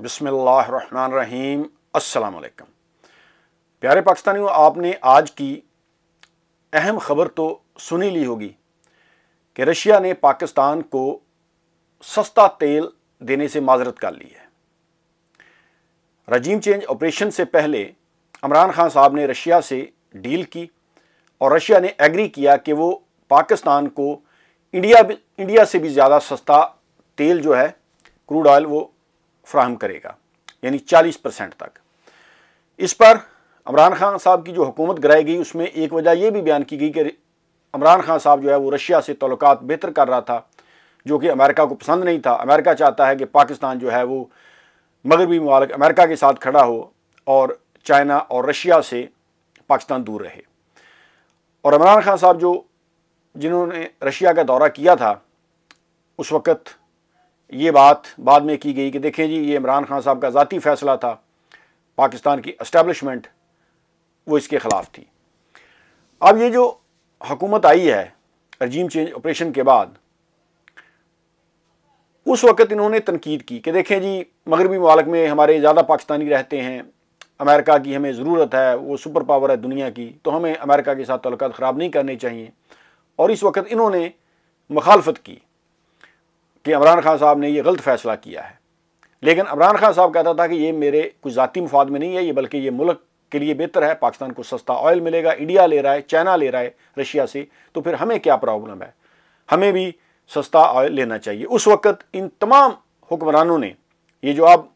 बसमिल्ल रहीम प्यारे पाकिस्तानियों आपने आज की अहम ख़बर तो सुनी ली होगी कि रशिया ने पाकिस्तान को सस्ता तेल देने से माजरत कर ली है रजीम चेंज ऑपरेशन से पहले इमरान खान साहब ने रशिया से डील की और रशिया ने एग्री किया कि वो पाकिस्तान को इंडिया इंडिया से भी ज़्यादा सस्ता तेल जो है क्रूड ऑयल वो फ्राहम करेगा यानी 40 परसेंट तक इस पर इमरान खान साहब की जो हुकूमत गिराई गई उसमें एक वजह यह भी बयान की गई कि इमरान खान साहब जो है वो रशिया से तल्लक बेहतर कर रहा था जो कि अमेरिका को पसंद नहीं था अमेरिका चाहता है कि पाकिस्तान जो है वो मगरबी ममालिक अमेरिका के साथ खड़ा हो और चाइना और रशिया से पाकिस्तान दूर रहे और इमरान खान साहब जो जिन्होंने रशिया का दौरा किया था उस वक़्त ये बात बाद में की गई कि देखें जी ये इमरान खान साहब का ज़ाती फ़ैसला था पाकिस्तान की इस्टेबलिशमेंट वो इसके ख़िलाफ़ थी अब ये जो हुकूमत आई है रजीम चेंज ऑपरेशन के बाद उस वक़्त इन्होंने तनकीद की कि देखें जी मगरबी ममालक में हमारे ज़्यादा पाकिस्तानी रहते हैं अमेरिका की हमें ज़रूरत है वो सुपर पावर है दुनिया की तो हमें अमेरिका के साथ तल्लत ख़राब नहीं करने चाहिए और इस वक्त इन्होंने मखालफत की कि इमरान खान साहब ने यह गलत फैसला किया है लेकिन इमरान खान साहब कहता था कि ये मेरे कुछ ज़ाती मफाद में नहीं है ये बल्कि ये मुल्क के लिए बेहतर है पाकिस्तान को सस्ता ऑयल मिलेगा इंडिया ले रहा है चाइना ले रहा है रशिया से तो फिर हमें क्या प्रॉब्लम है हमें भी सस्ता ऑयल लेना चाहिए उस वक्त इन तमाम हुक्मरानों ने ये जो अब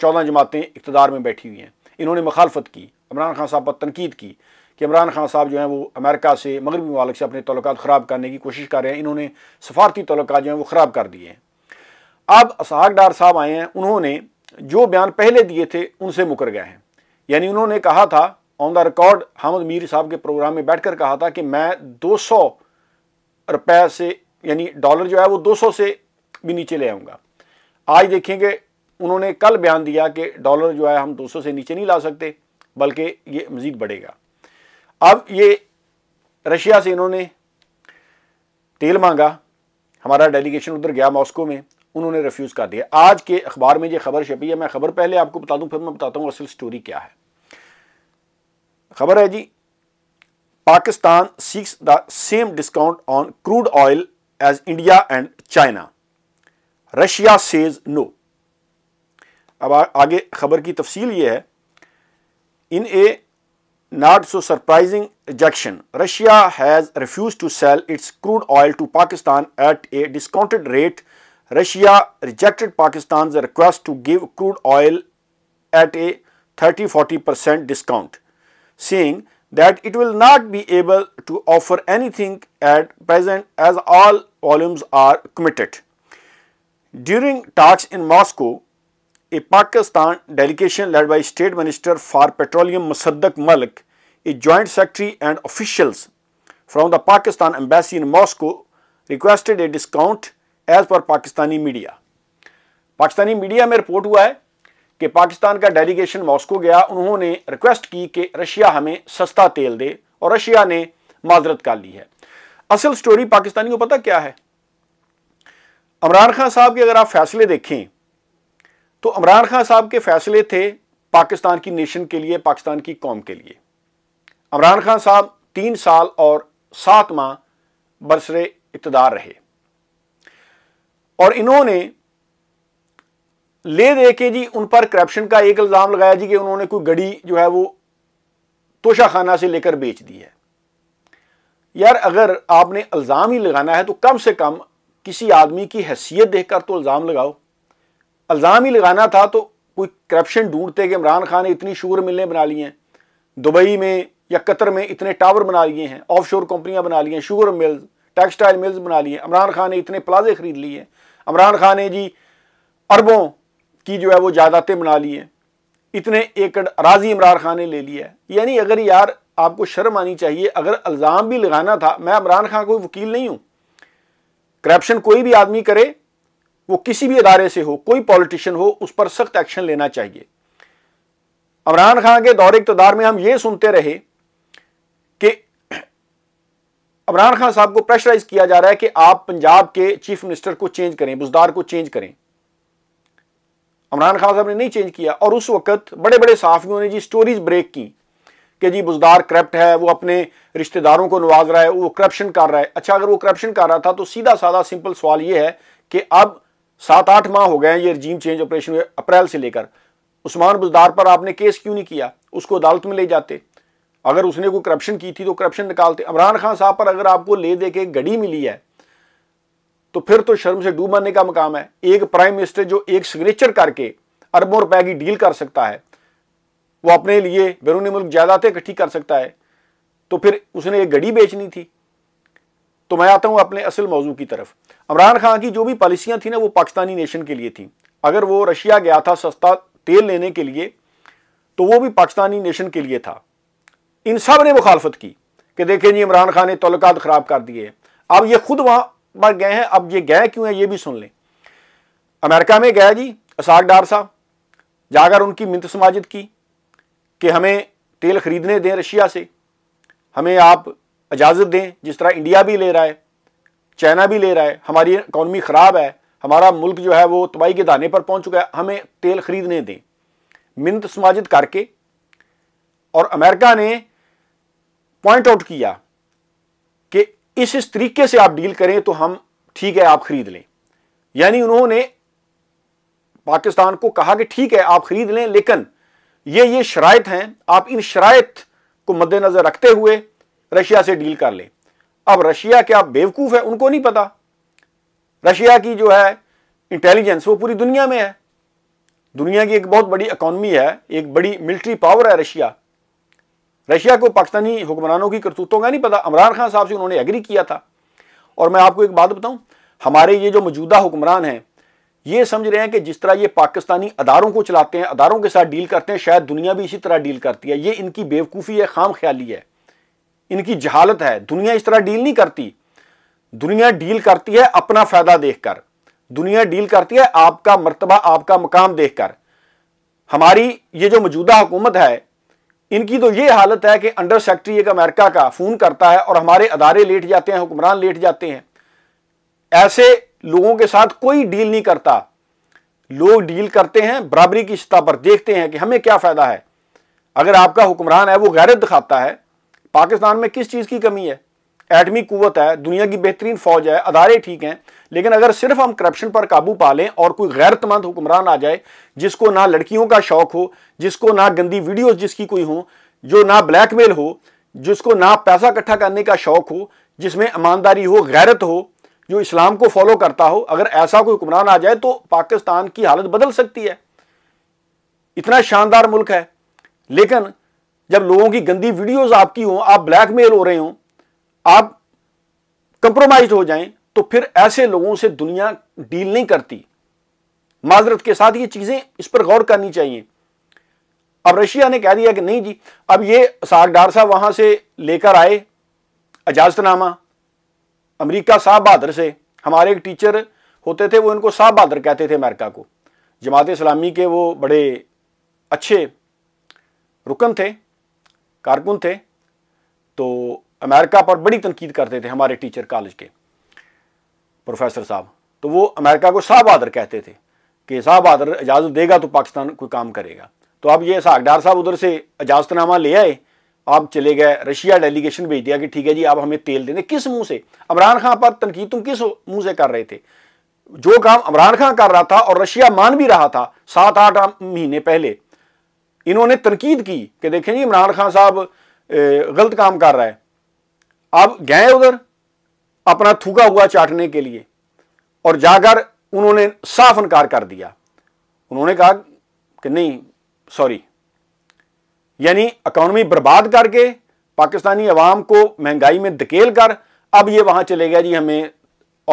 चौदह जमातें इकतदार में बैठी हुई हैं इन्होंने मखालफत की इमरान खान साहब पर तनकीद की कि इमरान खान साहब जो हैं वो अमेरिका से मगरबी ममालिक से अपने तल्लक ख़राब करने की कोशिश कर रहे हैं इन्होंने सफारती तल्लक जो हैं वो ख़राब कर दिए हैं अब इसहाक डार साहब आए हैं उन्होंने जो बयान पहले दिए थे उनसे मुकर गए हैं यानी उन्होंने कहा था on the record Hamid Mir साहब के प्रोग्राम में कर कहा था कि मैं सौ रुपए से यानी डॉलर जो है वो सौ से भी नीचे ले आऊँगा आज देखेंगे उन्होंने कल बयान दिया कि डॉलर जो है हम 200 से नीचे नहीं ला सकते बल्कि ये मज़ीद बढ़ेगा अब ये रशिया से इन्होंने तेल मांगा हमारा डेलीगेशन उधर गया मॉस्को में उन्होंने रिफ्यूज़ कर दिया आज के अखबार में ये खबर छपी है मैं खबर पहले आपको बता दूं फिर मैं बताता हूं असल स्टोरी क्या है खबर है जी Pakistan seeks the same discount on crude oil as India and China Russia says no अब आ, आगे खबर की तफसील ये है in a not so surprising rejection. Russia has refused to sell its crude oil to Pakistan at a discounted rate. Russia rejected Pakistan's request to give crude oil at a 30-40% discount, saying that it will not be able to offer anything at present as all volumes are committed. During talks in Moscow, a Pakistan delegation led by state minister for petroleum Musadiq Malik a joint secretary and officials from the Pakistan embassy in Moscow requested a discount as per Pakistani media Pakistani media में report हुआ है कि पाकिस्तान का delegation Moscow गया उन्होंने request की कि Russia हमें सस्ता तेल दे और रशिया ने माजरत कर ली है असल स्टोरी पाकिस्तानी को पता क्या है इमरान खान साहब के अगर आप फैसले देखें तो इमरान खान साहब के फैसले थे पाकिस्तान की नेशन के लिए पाकिस्तान की कौम के लिए इमरान खान साहब तीन साल और सात माह बरसरे इकतदार रहे और इन्होंने ले दे के जी उन पर करप्शन का एक इल्ज़ाम लगाया जी कि उन्होंने कोई गड़ी जो है वो तोशा खाना से लेकर बेच दी है यार अगर आपने इल्ज़ाम ही लगाना है तो कम से कम किसी आदमी की हैसियत देखकर तो इल्ज़ाम लगाओ इल्ज़ाम ही लगाना था तो कोई करप्शन ढूंढते कि इमरान खान ने इतनी शुगर मिलें बना ली हैं दुबई में या कतर में इतने टावर बना लिए हैं ऑफशोर कंपनियां बना ली हैं शुगर मिल्स टेक्सटाइल मिल्स बना लिए हैं इमरान खान ने इतने प्लाजे खरीद लिए हैं इमरान खान ने जी अरबों की जो है वो जायदादें बना ली हैं इतने एकड़ अराजी इमरान खान ने ले लिया है यानी अगर यार आपको शर्म आनी चाहिए अगर इल्ज़ाम भी लगाना था मैं इमरान खान कोई वकील नहीं हूँ करप्शन कोई भी आदमी करे वो किसी भी अदारे से हो कोई पॉलिटिशियन हो उस पर सख्त एक्शन लेना चाहिए इमरान खान के दौरे इकतदार में हम ये सुनते रहे कि इमरान खान साहब को प्रेशराइज किया जा रहा है कि आप पंजाब के चीफ मिनिस्टर को चेंज करें बुजदार को चेंज करें इमरान खान साहब ने नहीं चेंज किया और उस वक्त बड़े बड़े सहाफियों ने जी स्टोरीज ब्रेक की कि जी बुजदार करप्ट है वो अपने रिश्तेदारों को नवाज रहा है वो करप्शन कर रहा है अच्छा अगर वो करप्शन कर रहा था तो सीधा साधा सिंपल सवाल ये है कि अब सात आठ माह हो गए ये रजीम चेंज ऑपरेशन हुए अप्रैल से लेकर उस्मान बुजदार पर आपने केस क्यों नहीं किया उसको अदालत में ले जाते अगर उसने कोई करप्शन की थी तो करप्शन निकालते इमरान खान साहब पर अगर आपको ले दे के गड़ी मिली है तो फिर तो शर्म से डूब मरने का मकाम है एक प्राइम मिनिस्टर जो एक सिग्नेचर करके अरबों रुपए की डील कर सकता है वो अपने लिए बैरून मुल्क जायदादें इकट्ठी कर सकता है तो फिर उसने एक गड़ी बेचनी थी तो मैं आता हूँ अपने असल मौजू की तरफ इमरान खान की जो भी पॉलिसियाँ थी ना वो पाकिस्तानी नेशन के लिए थी अगर वो रशिया गया था सस्ता तेल लेने के लिए तो वो भी पाकिस्तानी नेशन के लिए था इन सब ने मुखालफत की कि देखें जी इमरान खान ने तल्लक ख़राब कर दिए अब ये खुद वहाँ पर गए हैं अब ये गए क्यों हैं ये भी सुन लें अमेरिका में गया जी असाक डार साहब जाकर उनकी मिनत समाजित की कि हमें तेल ख़रीदने दें रशिया से हमें आप इजाज़त दें जिस तरह इंडिया भी ले रहा है चाइना भी ले रहा है हमारी इकॉनमी ख़राब है हमारा मुल्क जो है वो तबाही के दाने पर पहुंच चुका है हमें तेल ख़रीदने दें मिन्त समाजित करके और अमेरिका ने पॉइंट आउट किया कि इस इस तरीके से आप डील करें तो हम ठीक है आप ख़रीद लें यानी उन्होंने पाकिस्तान को कहा कि ठीक है आप ख़रीद लें लेकिन ये ये शरात हैं आप इन शरात को मद्देनज़र रखते हुए रशिया से डील कर ले अब रशिया क्या बेवकूफ़ है उनको नहीं पता रशिया की जो है इंटेलिजेंस वो पूरी दुनिया में है दुनिया की एक बहुत बड़ी इकोनॉमी है एक बड़ी मिलिट्री पावर है रशिया रशिया को पाकिस्तानी हुक्मरानों की करतूतों का नहीं पता अमरान खान साहब से उन्होंने एग्री किया था और मैं आपको एक बात बताऊं हमारे ये जो मौजूदा हुक्मरान हैं ये समझ रहे हैं कि जिस तरह ये पाकिस्तानी अदारों को चलाते हैं अदारों के साथ डील करते हैं शायद दुनिया भी इसी तरह डील करती है ये इनकी बेवकूफ़ी है खाम ख्याली है इनकी जहालत है दुनिया इस तरह डील नहीं करती दुनिया डील करती है अपना फायदा देखकर दुनिया डील करती है आपका मर्तबा आपका मकाम देखकर हमारी ये जो मौजूदा हुकूमत है इनकी तो ये हालत है कि अंडर सेक्रेटरी एक अमेरिका का फ़ोन करता है और हमारे अदारे लेट जाते हैं हुक्मरान लेट जाते हैं ऐसे लोगों के साथ कोई डील नहीं करता लोग डील करते हैं बराबरी की सतह पर देखते हैं कि हमें क्या फ़ायदा है अगर आपका हुक्मरान है वो गैरत दिखाता है पाकिस्तान में किस चीज़ की कमी है एटमी क़ुत है दुनिया की बेहतरीन फौज है अदारे ठीक हैं लेकिन अगर सिर्फ हम करप्शन पर काबू पा लें और कोई गैरतमंद हुक्मरान आ जाए जिसको ना लड़कियों का शौक हो जिसको ना गंदी वीडियो जिसकी कोई हो जो ना ब्लैकमेल हो जिसको ना पैसा इकट्ठा करने का शौक हो जिसमें ईमानदारी हो गैरत हो जो इस्लाम को फॉलो करता हो अगर ऐसा कोई हुक्मरान आ जाए तो पाकिस्तान की हालत बदल सकती है इतना शानदार मुल्क है लेकिन जब लोगों की गंदी वीडियोस आपकी हों आप ब्लैकमेल हो रहे हों आप कंप्रोमाइज हो जाएं तो फिर ऐसे लोगों से दुनिया डील नहीं करती माजरत के साथ ये चीज़ें इस पर गौर करनी चाहिए अब रशिया ने कह दिया कि नहीं जी अब ये साग साहब वहां से लेकर आए अजाजतनामा अमरीका साहब बहादुर से हमारे एक टीचर होते थे वो इनको साहब बहादुर कहते थे अमेरिका को जमात इस्लामी के वो बड़े अच्छे रुकन थे कारकुन थे तो अमेरिका पर बड़ी तनकीद करते थे हमारे टीचर कॉलेज के प्रोफेसर साहब तो वो अमेरिका को साहब आदर कहते थे कि साहब आदर इजाज़त देगा तो पाकिस्तान कोई काम करेगा तो अब ये सागडार साहब उधर से इजाज़तनामा ले आए आप चले गए रशिया डेलीगेशन भेज दिया कि ठीक है जी आप हमें तेल देने किस मुंह से इमरान खान पर तनकीद तुम किस मुंह से कर रहे थे जो काम इमरान खान कर रहा था और रशिया मान भी रहा था सात आठ महीने पहले इन्होंने तनकीद की कि देखें जी इमरान खान साहब गलत काम कर रहा है अब गए उधर अपना थूका हुआ चाटने के लिए और जाकर उन्होंने साफ इनकार कर दिया उन्होंने कहा कि नहीं सॉरी यानी इकोनॉमी बर्बाद करके पाकिस्तानी अवाम को महंगाई में धकेल कर अब ये वहां चले गया जी हमें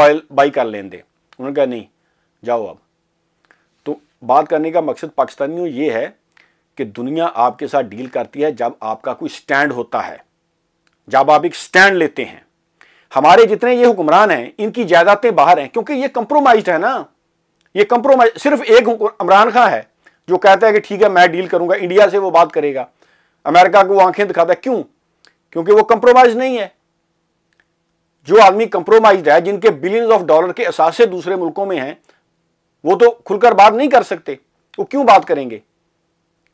ऑयल बाई कर लें दे उन्होंने कहा नहीं जाओ अब तो बात करने का मकसद पाकिस्तानियों ये है कि दुनिया आपके साथ डील करती है जब आपका कोई स्टैंड होता है जब आप एक स्टैंड लेते हैं हमारे जितने ये हुक्मरान हैं इनकी जायदादें बाहर हैं क्योंकि ये कंप्रोमाइज है ना ये कंप्रोमाइज सिर्फ एक इमरान खां है जो कहता है कि ठीक है मैं डील करूंगा इंडिया से वो बात करेगा अमेरिका को आंखें दिखाता है क्यों क्योंकि वो कंप्रोमाइज नहीं है जो आदमी कंप्रोमाइज है जिनके बिलियन ऑफ डॉलर के असासे दूसरे मुल्कों में हैं वो तो खुलकर बात नहीं कर सकते वो क्यों बात करेंगे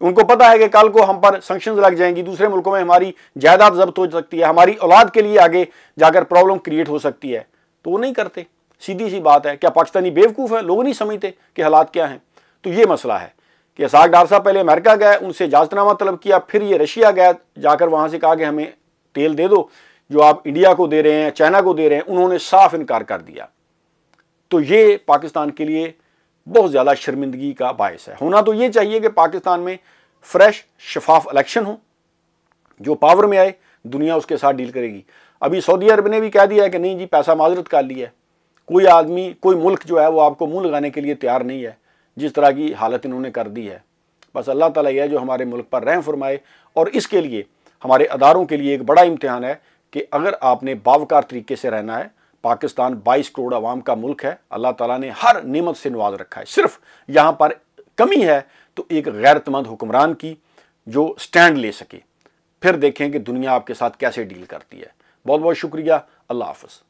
उनको पता है कि कल को हम पर संक्शन लग जाएंगी दूसरे मुल्कों में हमारी जायदाद जब्त हो सकती है हमारी औलाद के लिए आगे जाकर प्रॉब्लम क्रिएट हो सकती है तो वो नहीं करते सीधी सी बात है क्या पाकिस्तानी बेवकूफ़ है लोग नहीं समझते कि हालात क्या हैं तो ये मसला है कि असाक डार साहब पहले अमेरिका गए उनसे इजाजतनामा तलब किया फिर ये रशिया गया जाकर वहाँ से कहा कि हमें तेल दे दो जो आप इंडिया को दे रहे हैं चाइना को दे रहे हैं उन्होंने साफ इनकार कर दिया तो ये पाकिस्तान के लिए बहुत ज़्यादा शर्मिंदगी का बायस है होना तो ये चाहिए कि पाकिस्तान में फ्रेश शफाफ इलेक्शन हो जो पावर में आए दुनिया उसके साथ डील करेगी अभी सऊदी अरब ने भी कह दिया है कि नहीं जी पैसा माजरत कर लिया है कोई आदमी कोई मुल्क जो है वो आपको मुंह लगाने के लिए तैयार नहीं है जिस तरह की हालत इन्होंने कर दी है बस अल्लाह ताला यह जो हमारे मुल्क पर रहम फरमाए और इसके लिए हमारे अदारों के लिए एक बड़ा इम्तहान है कि अगर आपने बावकार तरीके से रहना है पाकिस्तान 22 करोड़ आवाम का मुल्क है अल्लाह ताला ने हर नेमत से नवाज रखा है सिर्फ यहाँ पर कमी है तो एक गैरतमंद हुक्मरान की जो स्टैंड ले सके फिर देखें कि दुनिया आपके साथ कैसे डील करती है बहुत बहुत शुक्रिया अल्लाह हाफ